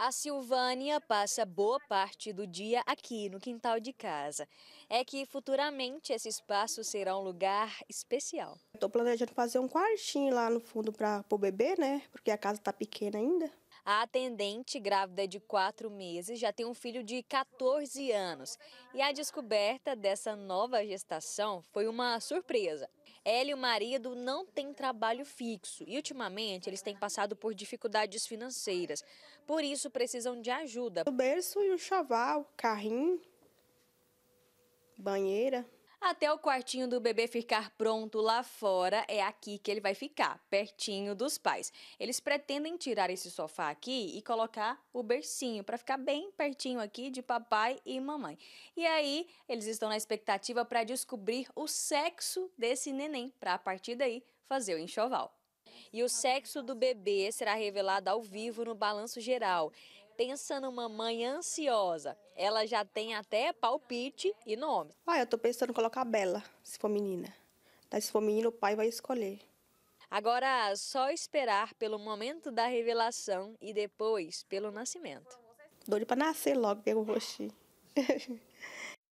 A Silvânia passa boa parte do dia aqui no quintal de casa. É que futuramente esse espaço será um lugar especial. Estou planejando fazer um quartinho lá no fundo para o bebê, né? Porque a casa está pequena ainda. A atendente, grávida de quatro meses, já tem um filho de 14 anos. E a descoberta dessa nova gestação foi uma surpresa. Ela e o marido não têm trabalho fixo e, ultimamente, eles têm passado por dificuldades financeiras. Por isso, precisam de ajuda. O berço e o chaval, carrinho, banheira. Até o quartinho do bebê ficar pronto lá fora, é aqui que ele vai ficar, pertinho dos pais. Eles pretendem tirar esse sofá aqui e colocar o bercinho para ficar bem pertinho aqui de papai e mamãe. E aí, eles estão na expectativa para descobrir o sexo desse neném, para a partir daí fazer o enxoval. E o sexo do bebê será revelado ao vivo no balanço geral. Pensa numa mãe ansiosa. Ela já tem até palpite e nome. Ah, eu tô pensando em colocar Bela, se for menina. Mas se for menino, o pai vai escolher. Agora, só esperar pelo momento da revelação e depois pelo nascimento. Doido para nascer logo, o roxinho.